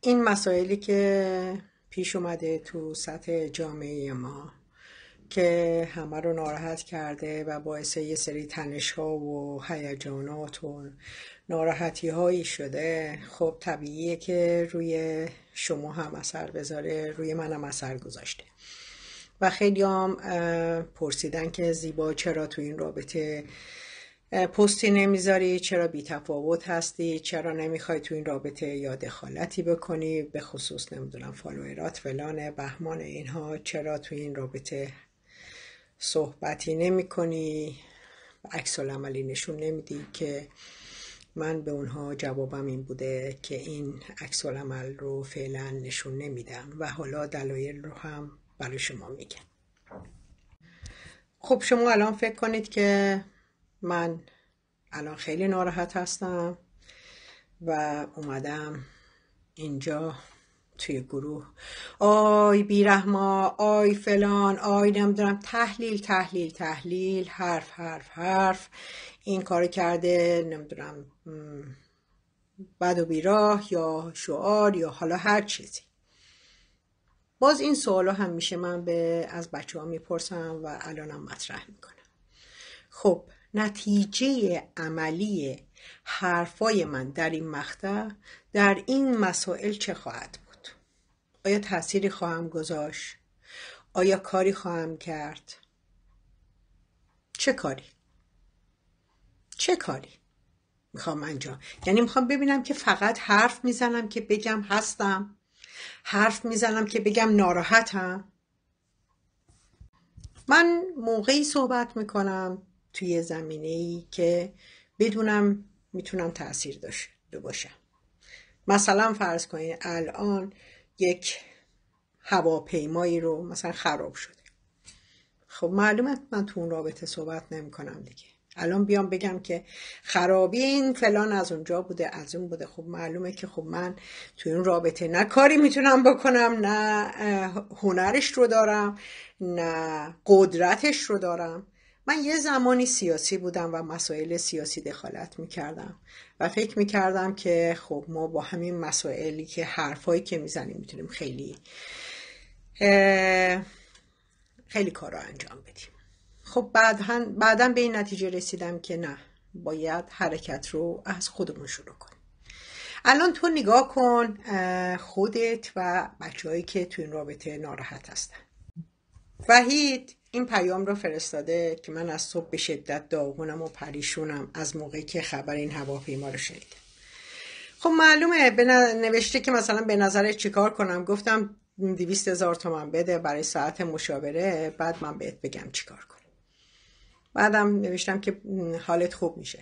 این مسائلی که پیش اومده تو سطح جامعه ما که همه رو ناراحت کرده و باعث یه سری تنش ها و هیجانات و ناراحتی هایی شده خب طبیعیه که روی شما هم اثر بذاره روی من هم اثر گذاشته و خیلی هم پرسیدن که زیبا چرا تو این رابطه پستی نمیذاری چرا بی تفاوت هستی چرا نمیخوای تو این رابطه یا دخالتی بکنی به خصوص نمیدونم فالوئرات فلانه بهمان اینها چرا تو این رابطه صحبتی نمی کنی عکس عملی نشون نمیدی که من به اونها جوابم این بوده که این عکس عمل رو فعلا نشون نمیدم و حالا دلایل رو هم برای شما میگم خب شما الان فکر کنید که من الان خیلی ناراحت هستم و اومدم اینجا توی گروه آی بیرحما آی فلان آی نمیدونم تحلیل تحلیل تحلیل حرف حرف حرف این کار کرده نمیدونم بد و بیراه یا شعار یا حالا هر چیزی باز این هم همیشه من به از بچه ها میپرسم و الانم مطرح میکنم خب نتیجه عملی حرفای من در این مقطع در این مسائل چه خواهد بود آیا تاثیری خواهم گذاشت آیا کاری خواهم کرد چه کاری چه کاری میخوام انجام یعنی میخوام ببینم که فقط حرف میزنم که بگم هستم حرف میزنم که بگم ناراحتم من موقعی صحبت میکنم توی زمینه ای که بدونم میتونم تاثیر داشته باشم مثلا فرض کنید الان یک هواپیمایی رو مثلا خراب شده خب معلومه من تو اون رابطه صحبت نمی کنم دیگه الان بیام بگم که خرابی این فلان از اونجا بوده از اون بوده خب معلومه که خب من تو این رابطه نه کاری میتونم بکنم نه هنرش رو دارم نه قدرتش رو دارم من یه زمانی سیاسی بودم و مسائل سیاسی دخالت می و فکر می کردم که خب ما با همین مسائلی که حرفایی که میزنیم میتونیم خیلی خیلی کار انجام بدیم خب بعدا به این نتیجه رسیدم که نه باید حرکت رو از خودمون شروع کنیم الان تو نگاه کن خودت و بچههایی که تو این رابطه ناراحت هستن وحید این پیام را فرستاده که من از صبح به شدت داغونم و پریشونم از موقعی که خبر این هواپیما رو شنیدم خب معلومه نوشته که مثلا به نظر چیکار کنم گفتم دویست هزار تومن بده برای ساعت مشاوره بعد من بهت بگم چیکار کنم. بعدم نوشتم که حالت خوب میشه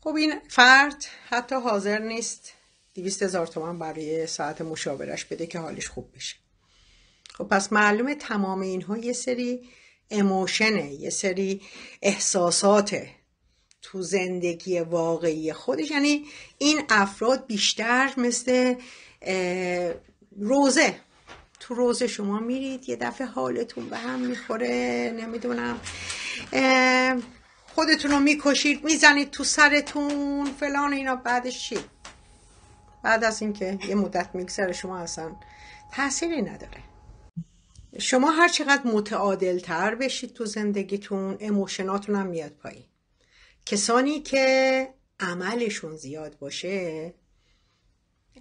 خب این فرد حتی حاضر نیست دویست هزار تومن برای ساعت مشاورش بده که حالش خوب بشه خب پس معلومه تمام اینها یه سری اموشنه یه سری احساساته تو زندگی واقعی خودش یعنی این افراد بیشتر مثل روزه تو روزه شما میرید یه دفعه حالتون به هم میخوره نمیدونم خودتون رو میکشید میزنید تو سرتون فلان اینا بعدش چی بعد از اینکه یه مدت میگذره شما اصلا تاثیری نداره شما هر چقدر متعادل تر بشید تو زندگیتون اموشناتون هم میاد پایین کسانی که عملشون زیاد باشه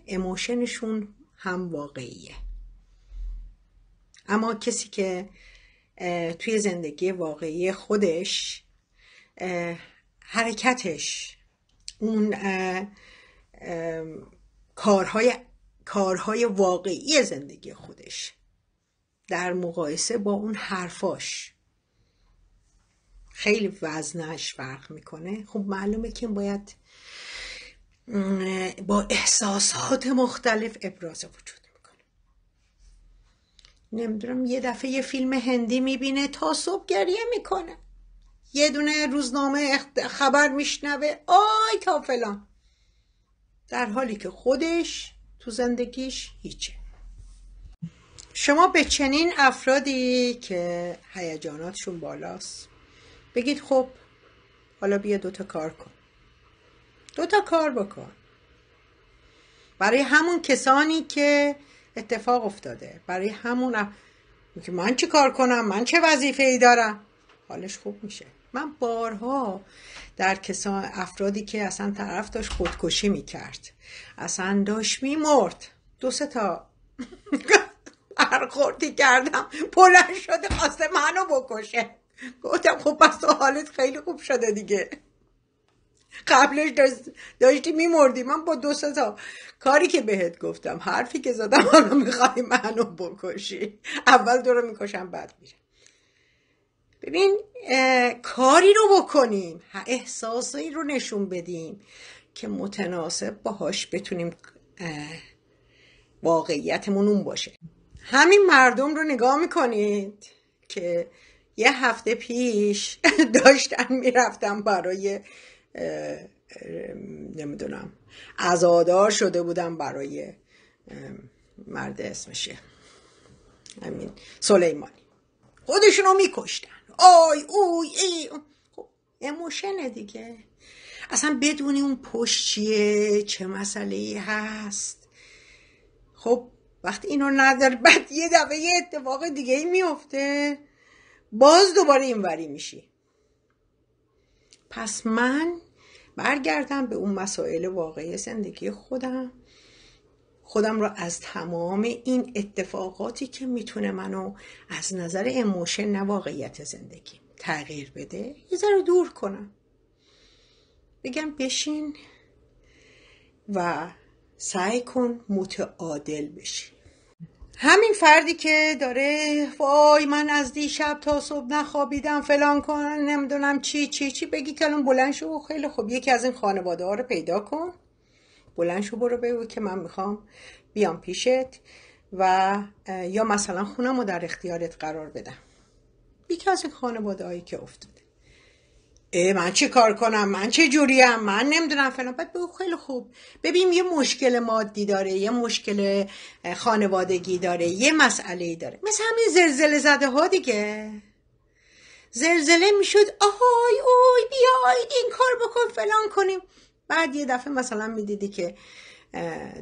اموشنشون هم واقعیه اما کسی که توی زندگی واقعی خودش حرکتش اون کارهای کارهای واقعی زندگی خودش در مقایسه با اون حرفاش خیلی وزنش فرق میکنه خب معلومه که باید با احساسات مختلف ابراز وجود میکنه نمیدونم یه دفعه یه فیلم هندی میبینه تا صبح گریه میکنه یه دونه روزنامه خبر میشنوه آی تا فلان در حالی که خودش تو زندگیش هیچه شما به چنین افرادی که هیجاناتشون بالاست بگید خب حالا بیا دوتا کار کن دوتا کار بکن برای همون کسانی که اتفاق افتاده برای همون که من چه کار کنم من چه وظیفه ای دارم حالش خوب میشه من بارها در کسان افرادی که اصلا طرف داشت خودکشی میکرد اصلا داشت میمرد دو سه تا برخوردی کردم بلند شده خواسته منو بکشه گفتم خب پس تو حالت خیلی خوب شده دیگه قبلش داشتی میمردی من با دو تا کاری که بهت گفتم حرفی که زدم حالا میخوای منو بکشی اول دورو میکشم بعد میرم ببین کاری رو بکنیم احساسی رو نشون بدیم که متناسب باهاش بتونیم واقعیتمون اون باشه همین مردم رو نگاه میکنید که یه هفته پیش داشتن میرفتم برای نمیدونم ازادار شده بودم برای مرد اسمشه همین سلیمانی خودشون رو میکشتن آی اوی ای اموشنه خب، دیگه اصلا بدونی اون پشت چیه چه مسئله ای هست خب وقتی اینو نظر بعد یه دفعه یه اتفاق دیگه ای میفته باز دوباره اینوری میشی پس من برگردم به اون مسائل واقعی زندگی خودم خودم رو از تمام این اتفاقاتی که میتونه منو از نظر اموشن نه واقعیت زندگی تغییر بده یه ذره دور کنم بگم بشین و سعی کن متعادل بشی همین فردی که داره وای من از دیشب تا صبح نخوابیدم فلان کنم نمیدونم چی چی چی بگی که الان بلند شو خیلی خوب یکی از این خانواده ها رو پیدا کن بلند شو برو بگو که من میخوام بیام پیشت و یا مثلا خونم رو در اختیارت قرار بدم یکی از این خانواده هایی که افتاده من چه کار کنم من چه جوریم من نمیدونم فلان بعد به خیلی خوب ببین یه مشکل مادی داره یه مشکل خانوادگی داره یه مسئله داره مثل همین زلزله زده ها دیگه زلزله میشد آهای اوی بیاید این کار بکن فلان کنیم بعد یه دفعه مثلا میدیدی که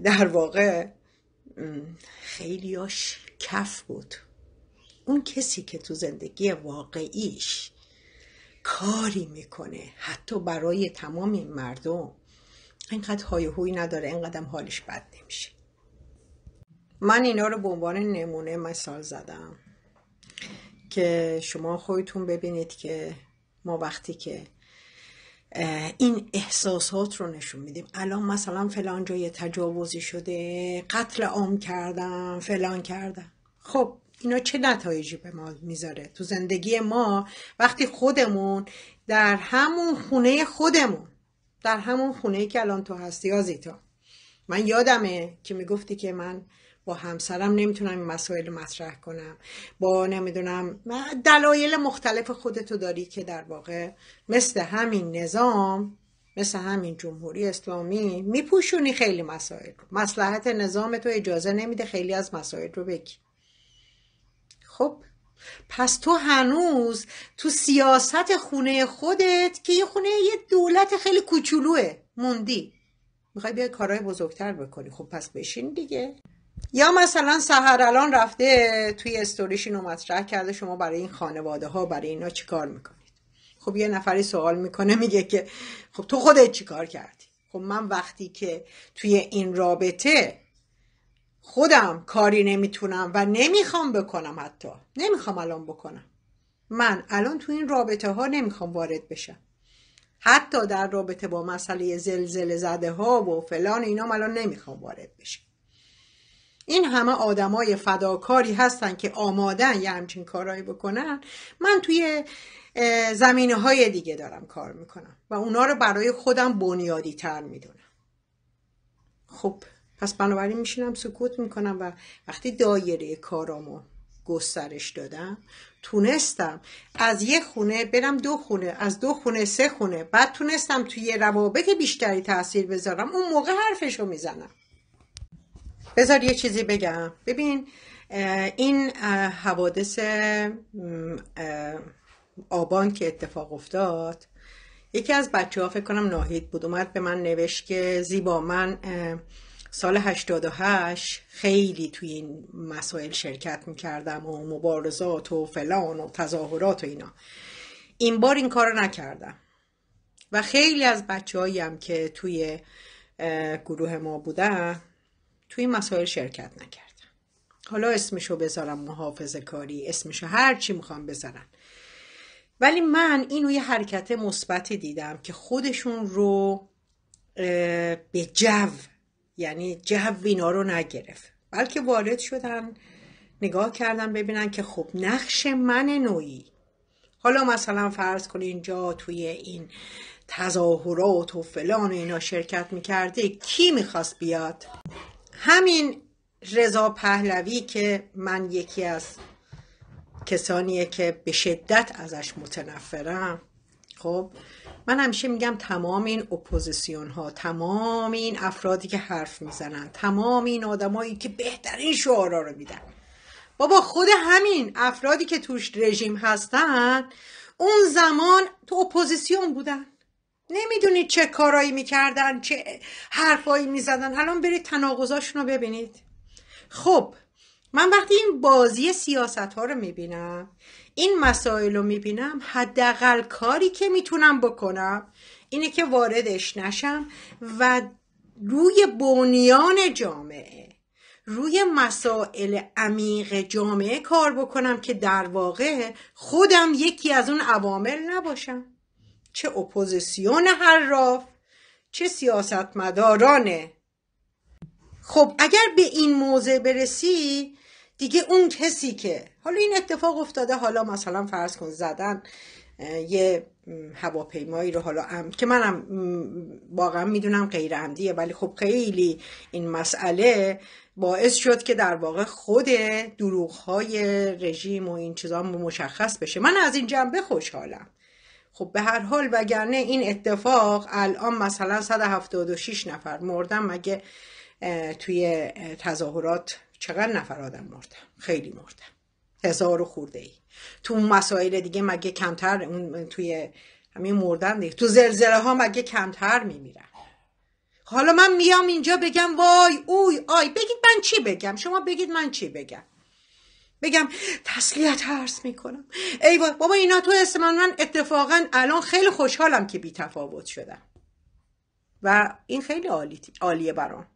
در واقع خیلیاش کف بود اون کسی که تو زندگی واقعیش کاری میکنه حتی برای تمام مردم اینقدر های هوی نداره اینقدر حالش بد نمیشه من اینا رو به عنوان نمونه مثال زدم که شما خودتون ببینید که ما وقتی که این احساسات رو نشون میدیم الان مثلا فلان جای تجاوزی شده قتل عام کردم فلان کردم خب اینا چه نتایجی به ما میذاره تو زندگی ما وقتی خودمون در همون خونه خودمون در همون خونه که الان تو هستی آزیتا من یادمه که میگفتی که من با همسرم نمیتونم این مسائل مطرح کنم با نمیدونم دلایل مختلف خودتو داری که در واقع مثل همین نظام مثل همین جمهوری اسلامی میپوشونی خیلی مسائل رو مسلحت نظام تو اجازه نمیده خیلی از مسائل رو بگی خب پس تو هنوز تو سیاست خونه خودت که یه خونه یه دولت خیلی کوچولوه موندی میخوای بیا کارهای بزرگتر بکنی خب پس بشین دیگه یا مثلا سهر الان رفته توی استوریش اینو مطرح کرده شما برای این خانواده ها برای اینا چیکار میکنید خب یه نفری سوال میکنه میگه که خب تو خودت چیکار کردی خب من وقتی که توی این رابطه خودم کاری نمیتونم و نمیخوام بکنم حتی نمیخوام الان بکنم من الان تو این رابطه ها نمیخوام وارد بشم حتی در رابطه با مسئله زلزله زده ها و فلان اینا الان نمیخوام وارد بشم این همه آدمای فداکاری هستن که آمادن یه همچین کارهایی بکنن من توی زمینه های دیگه دارم کار میکنم و اونا رو برای خودم بنیادی تر میدونم خب پس بنابراین میشینم سکوت میکنم و وقتی دایره کارامو گسترش دادم تونستم از یه خونه برم دو خونه از دو خونه سه خونه بعد تونستم توی روابط بیشتری تاثیر بذارم اون موقع حرفشو میزنم بذار یه چیزی بگم ببین این حوادث آبان که اتفاق افتاد یکی از بچه ها فکر کنم ناهید بود اومد به من نوشت که زیبا من سال 88 خیلی توی این مسائل شرکت میکردم و مبارزات و فلان و تظاهرات و اینا این بار این کار نکردم و خیلی از بچه هم که توی گروه ما بودن توی این مسائل شرکت نکردم حالا اسمشو بذارم محافظ کاری اسمشو هرچی میخوام بذارم ولی من اینو یه حرکت مثبتی دیدم که خودشون رو به جو یعنی جو اینا رو نگرفت بلکه وارد شدن نگاه کردن ببینن که خب نقش من نوعی حالا مثلا فرض کنی اینجا توی این تظاهرات و فلان و اینا شرکت میکرده کی میخواست بیاد همین رضا پهلوی که من یکی از کسانیه که به شدت ازش متنفرم خب من همیشه میگم تمام این اپوزیسیون ها تمام این افرادی که حرف میزنن تمام این آدمایی که بهترین شعارا رو میدن بابا خود همین افرادی که توش رژیم هستن اون زمان تو اپوزیسیون بودن نمیدونید چه کارایی میکردن چه حرفایی میزدن الان برید تناقضاشون رو ببینید خب من وقتی این بازی سیاست ها رو میبینم این مسائل رو میبینم حداقل کاری که میتونم بکنم اینه که واردش نشم و روی بنیان جامعه روی مسائل عمیق جامعه کار بکنم که در واقع خودم یکی از اون عوامل نباشم چه اپوزیسیون هر راف چه سیاستمدارانه خب اگر به این موضع برسی دیگه اون کسی که حالا این اتفاق افتاده حالا مثلا فرض کن زدن یه هواپیمایی رو حالا ام... که منم واقعا میدونم غیر عمدیه ولی خب خیلی این مسئله باعث شد که در واقع خود دروغ های رژیم و این چیزا مشخص بشه من از این جنبه خوشحالم خب به هر حال وگرنه این اتفاق الان مثلا 176 نفر مردم مگه توی تظاهرات چقدر نفر آدم مردم خیلی مردم هزار و خورده ای تو مسائل دیگه مگه کمتر توی همین مردن دیگه تو زلزله ها مگه کمتر میمیرن حالا من میام اینجا بگم وای اوی آی بگید من چی بگم شما بگید من چی بگم بگم تسلیت عرض میکنم ای بابا اینا تو اسم من اتفاقا الان خیلی خوشحالم که بی تفاوت شدم و این خیلی عالیه برام